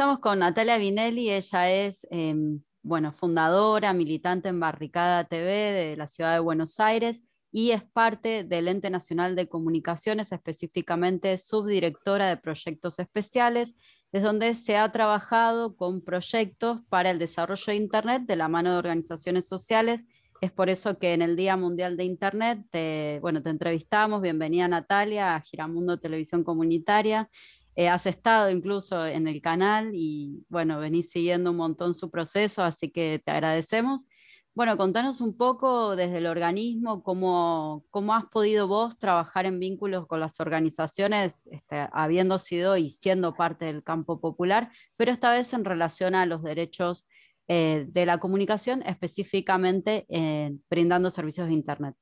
estamos con Natalia Vinelli, ella es em, bueno, fundadora, militante en Barricada TV de la ciudad de Buenos Aires y es parte del Ente Nacional de Comunicaciones, específicamente subdirectora de proyectos especiales, Es donde se ha trabajado con proyectos para el desarrollo de Internet de la mano de organizaciones sociales. Es por eso que en el Día Mundial de Internet te, bueno, te entrevistamos. Bienvenida Natalia a Giramundo Televisión Comunitaria. Eh, has estado incluso en el canal y bueno, venís siguiendo un montón su proceso, así que te agradecemos. Bueno, contanos un poco desde el organismo cómo, cómo has podido vos trabajar en vínculos con las organizaciones, este, habiendo sido y siendo parte del campo popular, pero esta vez en relación a los derechos eh, de la comunicación, específicamente eh, brindando servicios de Internet.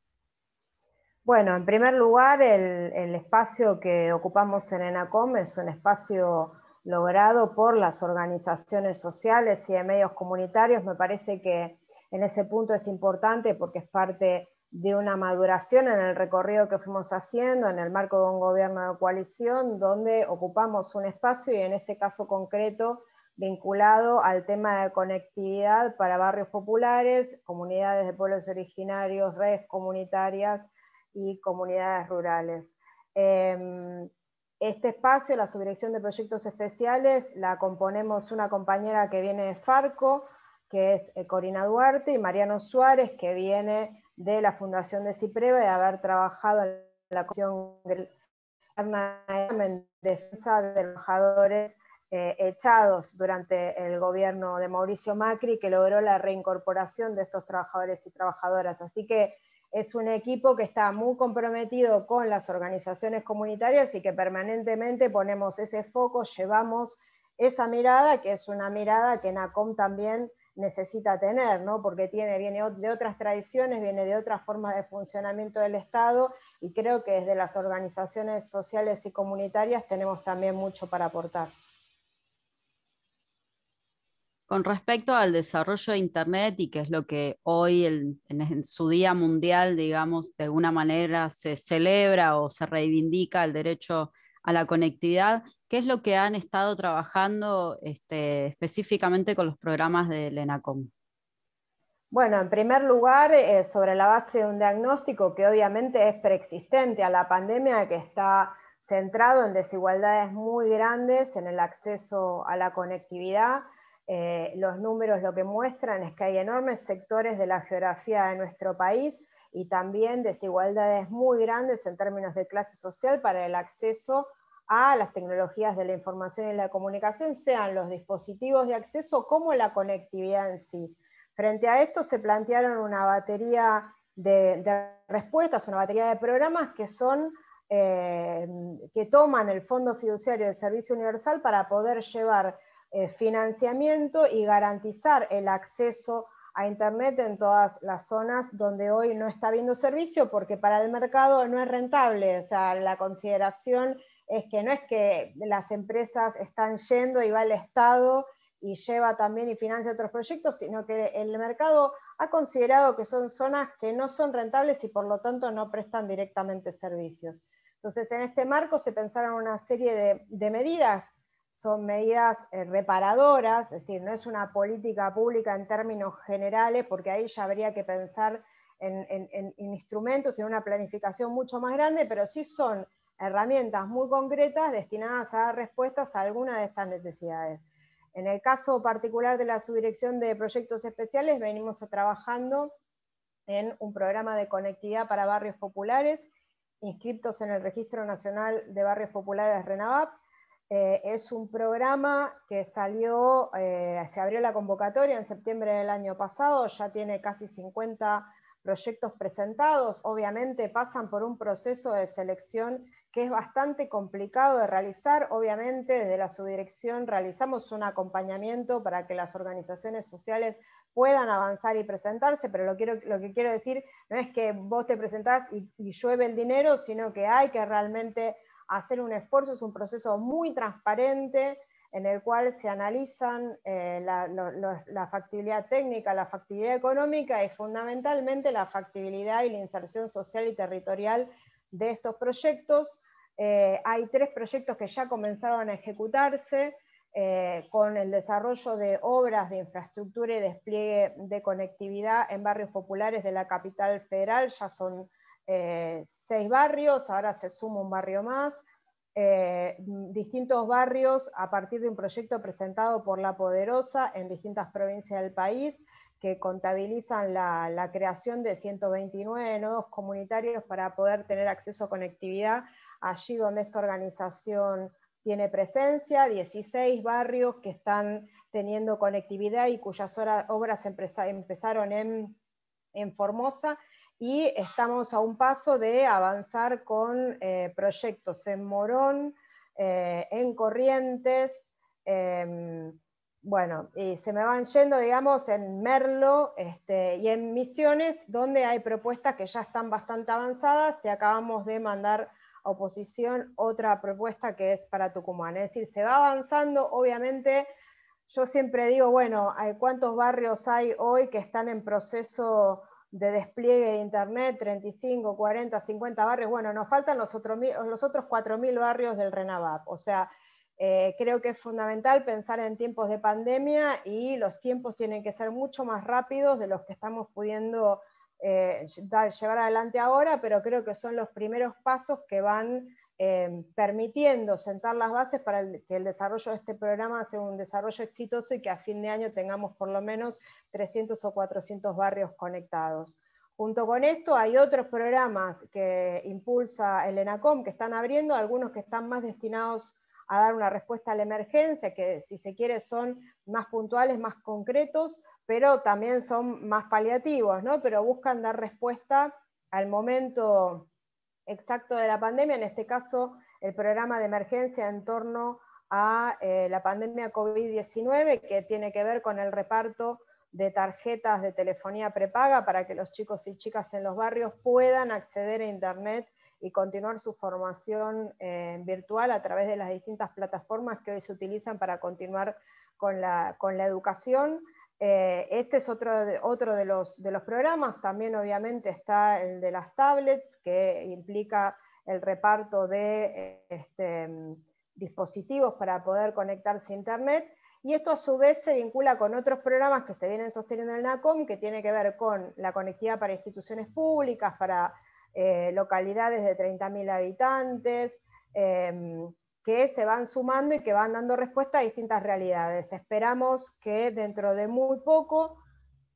Bueno, en primer lugar, el, espacio que ocupamos en ENACOM es un espacio logrado por las organizaciones sociales y de medios comunitarios. Me parece que en ese punto es importante porque es parte de una maduración en el recorrido que fuimos haciendo en el marco de un gobierno de coalición, donde ocupamos un espacio y en este caso concreto vinculado al tema de conectividad para barrios populares, comunidades de pueblos originarios, redes comunitarias y comunidades rurales. Em, este espacio, la Subdirección de Proyectos Especiales, la componemos una compañera que viene de Farco, que es eh, Corina Duarte, y Mariano Suárez, que viene de la Fundación de Cipreva de haber trabajado en la Comisión en defensa de trabajadores eh, echados durante el gobierno de Mauricio Macri, que logró la reincorporación de estos trabajadores y trabajadoras. Así que es un equipo que está muy comprometido con las organizaciones comunitarias y que permanentemente ponemos ese foco, llevamos esa mirada, que es una mirada que NACOM también necesita tener, ¿no? porque tiene, viene de otras tradiciones, viene de otras formas de funcionamiento del Estado y creo que desde las organizaciones sociales y comunitarias tenemos también mucho para aportar. Con respecto al desarrollo de Internet y que es lo que hoy en, su Día Mundial, digamos, de alguna manera se celebra o se reivindica el derecho a la conectividad, ¿qué es lo que han estado trabajando este, específicamente con los programas de ENACOM? Bueno, en primer lugar, eh, sobre la base de un diagnóstico que obviamente es preexistente a la pandemia, que está centrado en desigualdades muy grandes en el acceso a la conectividad, eh, los números lo que muestran es que hay enormes sectores de la geografía de nuestro país y también desigualdades muy grandes en términos de clase social para el acceso a las tecnologías de la información y la comunicación, sean los dispositivos de acceso como la conectividad en sí. Frente a esto se plantearon una batería de, respuestas, una batería de programas que son eh, que toman el Fondo Fiduciario del Servicio Universal para poder llevar eh, financiamiento y garantizar el acceso a Internet en todas las zonas donde hoy no está habiendo servicio porque para el mercado no es rentable. O sea, la consideración es que no es que las empresas están yendo y va el Estado y lleva también y financia otros proyectos, sino que el mercado ha considerado que son zonas que no son rentables y por lo tanto no prestan directamente servicios. Entonces, en este marco se pensaron una serie de, de medidas son medidas eh, reparadoras, es decir, no es una política pública en términos generales, porque ahí ya habría que pensar en, instrumentos y en una planificación mucho más grande, pero sí son herramientas muy concretas destinadas a dar respuestas a alguna de estas necesidades. En el caso particular de la Subdirección de Proyectos Especiales, venimos trabajando en un programa de conectividad para barrios populares inscriptos en el Registro Nacional de Barrios Populares RENAVAP, eh, es un programa que salió, eh, se abrió la convocatoria en septiembre del año pasado, ya tiene casi 50 proyectos presentados, obviamente pasan por un proceso de selección que es bastante complicado de realizar, obviamente desde la subdirección realizamos un acompañamiento para que las organizaciones sociales puedan avanzar y presentarse, pero lo, quiero, lo que quiero decir no es que vos te presentás y llueve el dinero, sino que hay que realmente hacer un esfuerzo, es un proceso muy transparente en el cual se analizan eh, la, factibilidad técnica, la factibilidad económica y fundamentalmente la factibilidad y la inserción social y territorial de estos proyectos. Eh, hay tres proyectos que ya comenzaron a ejecutarse eh, con el desarrollo de obras de infraestructura y despliegue de conectividad en barrios populares de la capital federal, ya son eh, seis barrios, ahora se suma un barrio más, eh, distintos barrios a partir de un proyecto presentado por La Poderosa en distintas provincias del país que contabilizan la, creación de 129 nodos comunitarios para poder tener acceso a conectividad allí donde esta organización tiene presencia, 16 barrios que están teniendo conectividad y cuyas obras empezaron en Formosa y estamos a un paso de avanzar con eh, proyectos en Morón, eh, en Corrientes, em, bueno, y se me van yendo, digamos, en Merlo este, y en Misiones, donde hay propuestas que ya están bastante avanzadas y acabamos de mandar a oposición otra propuesta que es para Tucumán. Es decir, se va avanzando, obviamente. Yo siempre digo, bueno, eh, ¿cuántos barrios hay hoy que están en proceso de despliegue de Internet, 35, 40, 50 barrios. Bueno, nos faltan los, los otros 4.000 barrios del RENAVAP. O sea, eh, creo que es fundamental pensar en tiempos de pandemia y los tiempos tienen que ser mucho más rápidos de los que estamos pudiendo eh, llevar adelante ahora, pero creo que son los primeros pasos que van Em, permitiendo sentar las bases para que el desarrollo de este programa sea un desarrollo exitoso y que a fin de año tengamos por lo menos 300 o 400 barrios conectados. Junto con esto hay otros programas que impulsa el ENACOM que están abriendo, algunos que están más destinados a dar una respuesta a la emergencia, que si se quiere son más puntuales, más concretos, pero también son más paliativos, ¿no? pero buscan dar respuesta al momento exacto de la pandemia, en este caso el programa de emergencia en torno a eh, la pandemia COVID-19, que tiene que ver con el reparto de tarjetas de telefonía prepaga para que los chicos y chicas en los barrios puedan acceder a Internet y continuar su formación eh, virtual a través de las distintas plataformas que hoy se utilizan para continuar con la, con la educación. Eh, este es otro, de, otro los, de los programas, también obviamente está el de las tablets, que implica el reparto de este, dispositivos para poder conectarse a Internet. Y esto a su vez se vincula con otros programas que se vienen sosteniendo en el NACOM, que tiene que ver con la conectividad para instituciones públicas, para eh, localidades de 30.000 habitantes, em, que se van sumando y que van dando respuesta a distintas realidades. Esperamos que dentro de muy poco,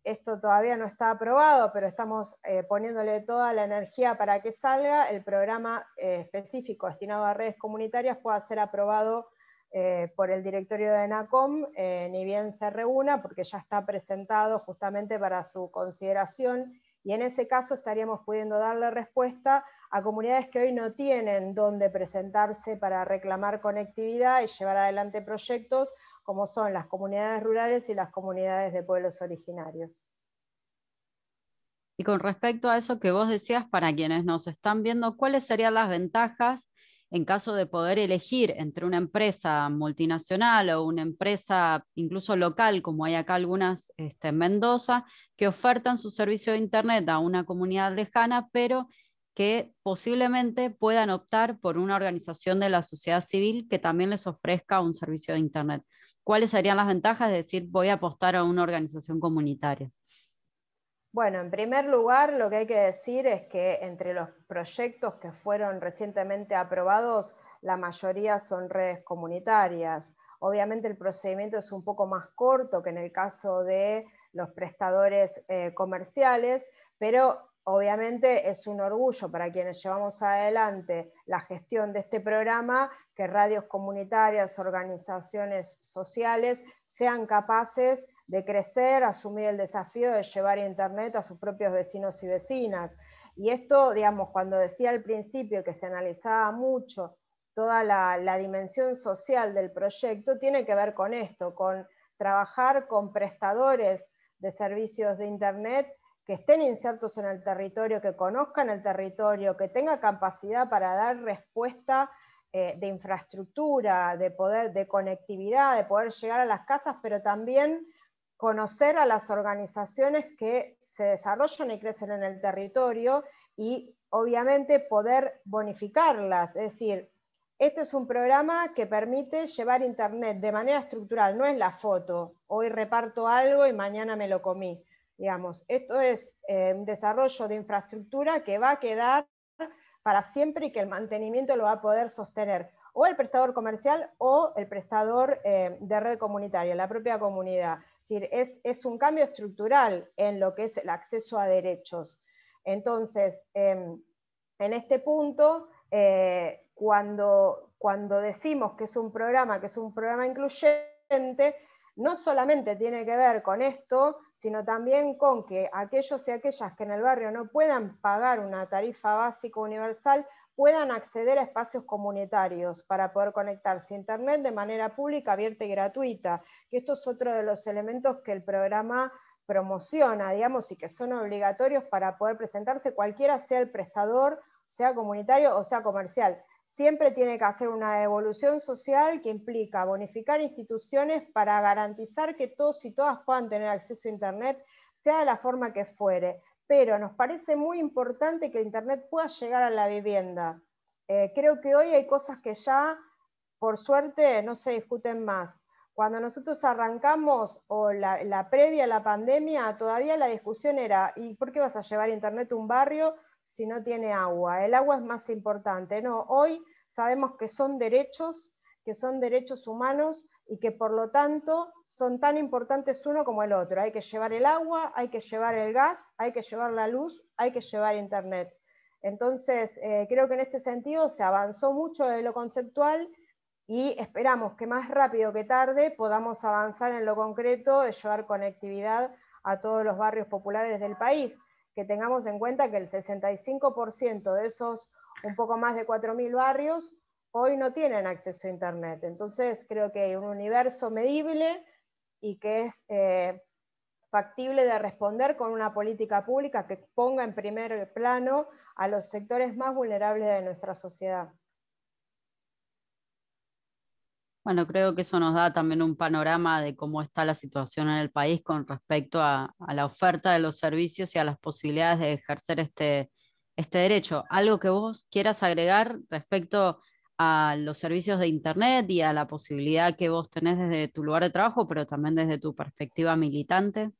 esto todavía no está aprobado, pero estamos eh, poniéndole toda la energía para que salga, el programa eh, específico destinado a redes comunitarias pueda ser aprobado eh, por el directorio de NACOM, ni bien se reúna, porque ya está presentado justamente para su consideración, y en ese caso estaríamos pudiendo darle respuesta a comunidades que hoy no tienen dónde presentarse para reclamar conectividad y llevar adelante proyectos, como son las comunidades rurales y las comunidades de pueblos originarios. Y con respecto a eso que vos decías, para quienes nos están viendo, ¿cuáles serían las ventajas en caso de poder elegir entre una empresa multinacional o una empresa incluso local, como hay acá algunas este, en Mendoza, que ofertan su servicio de Internet a una comunidad lejana, pero que posiblemente puedan optar por una organización de la sociedad civil que también les ofrezca un servicio de Internet. ¿Cuáles serían las ventajas de decir voy a apostar a una organización comunitaria? Bueno, en primer lugar, lo que hay que decir es que entre los proyectos que fueron recientemente aprobados, la mayoría son redes comunitarias. Obviamente el procedimiento es un poco más corto que en el caso de los prestadores eh, comerciales, pero Obviamente es un orgullo para quienes llevamos adelante la gestión de este programa que radios comunitarias, organizaciones sociales sean capaces de crecer, asumir el desafío de llevar Internet a sus propios vecinos y vecinas. Y esto, digamos, cuando decía al principio que se analizaba mucho toda la, la dimensión social del proyecto, tiene que ver con esto, con trabajar con prestadores de servicios de Internet que estén insertos en el territorio, que conozcan el territorio, que tenga capacidad para dar respuesta eh, de infraestructura, de poder, de conectividad, de poder llegar a las casas, pero también conocer a las organizaciones que se desarrollan y crecen en el territorio y obviamente poder bonificarlas. Es decir, este es un programa que permite llevar Internet de manera estructural, no es la foto, hoy reparto algo y mañana me lo comí Digamos, esto es eh, un desarrollo de infraestructura que va a quedar para siempre y que el mantenimiento lo va a poder sostener o el prestador comercial o el prestador eh, de red comunitaria, la propia comunidad. Es, decir, es, un cambio estructural en lo que es el acceso a derechos. Entonces, em, en este punto, eh, cuando, cuando decimos que es un programa, que es un programa incluyente, no solamente tiene que ver con esto, sino también con que aquellos y aquellas que en el barrio no puedan pagar una tarifa básica universal puedan acceder a espacios comunitarios para poder conectarse a Internet de manera pública, abierta y gratuita. Que esto es otro de los elementos que el programa promociona, digamos, y que son obligatorios para poder presentarse cualquiera sea el prestador, sea comunitario o sea comercial siempre tiene que hacer una evolución social que implica bonificar instituciones para garantizar que todos y todas puedan tener acceso a Internet, sea de la forma que fuere. Pero nos parece muy importante que Internet pueda llegar a la vivienda. Eh, creo que hoy hay cosas que ya, por suerte, no se discuten más. Cuando nosotros arrancamos o la, la previa a la pandemia, todavía la discusión era, ¿y por qué vas a llevar Internet a un barrio? si no tiene agua. El agua es más importante. No, hoy sabemos que son derechos, que son derechos humanos y que por lo tanto son tan importantes uno como el otro. Hay que llevar el agua, hay que llevar el gas, hay que llevar la luz, hay que llevar internet. Entonces, eh, creo que en este sentido se avanzó mucho de lo conceptual y esperamos que más rápido que tarde podamos avanzar en lo concreto de llevar conectividad a todos los barrios populares del país que tengamos en cuenta que el 65% de esos un poco más de 4.000 barrios hoy no tienen acceso a Internet. Entonces creo que hay un universo medible y que es eh, factible de responder con una política pública que ponga en primer plano a los sectores más vulnerables de nuestra sociedad. Bueno, creo que eso nos da también un panorama de cómo está la situación en el país con respecto a, la oferta de los servicios y a las posibilidades de ejercer este, este derecho. ¿Algo que vos quieras agregar respecto a los servicios de Internet y a la posibilidad que vos tenés desde tu lugar de trabajo, pero también desde tu perspectiva militante?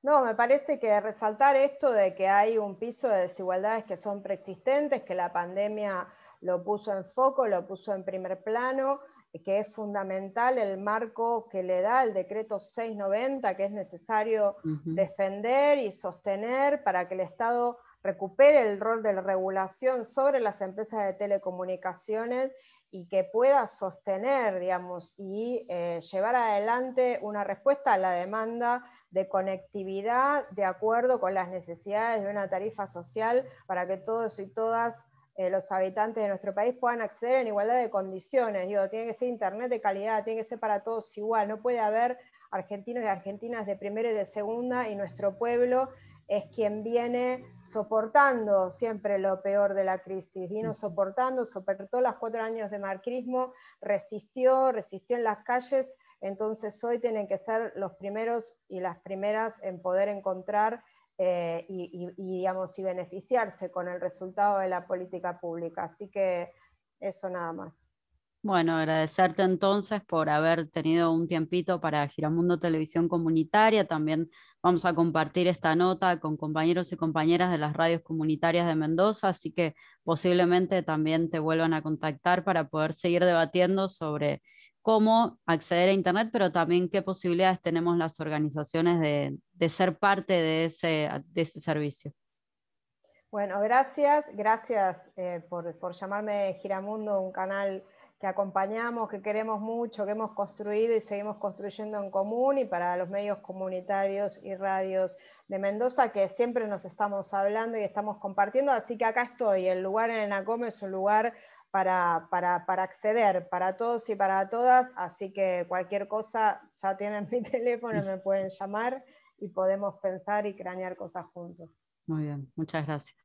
No, me parece que resaltar esto de que hay un piso de desigualdades que son preexistentes, que la pandemia lo puso en foco, lo puso en primer plano, que es fundamental el marco que le da el decreto 690, que es necesario defender y sostener para que el Estado recupere el rol de regulación sobre las empresas de telecomunicaciones y que pueda sostener, digamos, y eh, llevar adelante una respuesta a la demanda de conectividad de acuerdo con las necesidades de una tarifa social para que todos y todas eh, los habitantes de nuestro país puedan acceder en igualdad de condiciones. Digo, tiene que ser Internet de calidad, tiene que ser para todos igual, no puede haber argentinos y argentinas de primera y de segunda y nuestro pueblo es quien viene soportando siempre lo peor de la crisis, vino soportando, soportó los cuatro años de marquismo, resistió, resistió en las calles, entonces hoy tienen que ser los primeros y las primeras en poder encontrar eh, y, digamos, y beneficiarse con el resultado de la política pública. Así que eso nada más. Bueno, agradecerte entonces por haber tenido un tiempito para Giramundo Televisión Comunitaria. También vamos a compartir esta nota con compañeros y compañeras de las radios comunitarias de Mendoza, así que posiblemente también te vuelvan a contactar para poder seguir debatiendo sobre cómo acceder a Internet, pero también qué posibilidades tenemos las organizaciones de, ser parte de ese, servicio. Bueno, gracias, gracias eh, por, llamarme Giramundo, un canal que acompañamos, que queremos mucho, que hemos construido y seguimos construyendo en común y para los medios comunitarios y radios de Mendoza que siempre nos estamos hablando y estamos compartiendo. Así que acá estoy, el lugar en Enacome es un lugar para, para, para, acceder para todos y para todas, así que cualquier cosa ya tienen mi teléfono, me pueden llamar y podemos pensar y cranear cosas juntos. Muy bien, muchas gracias.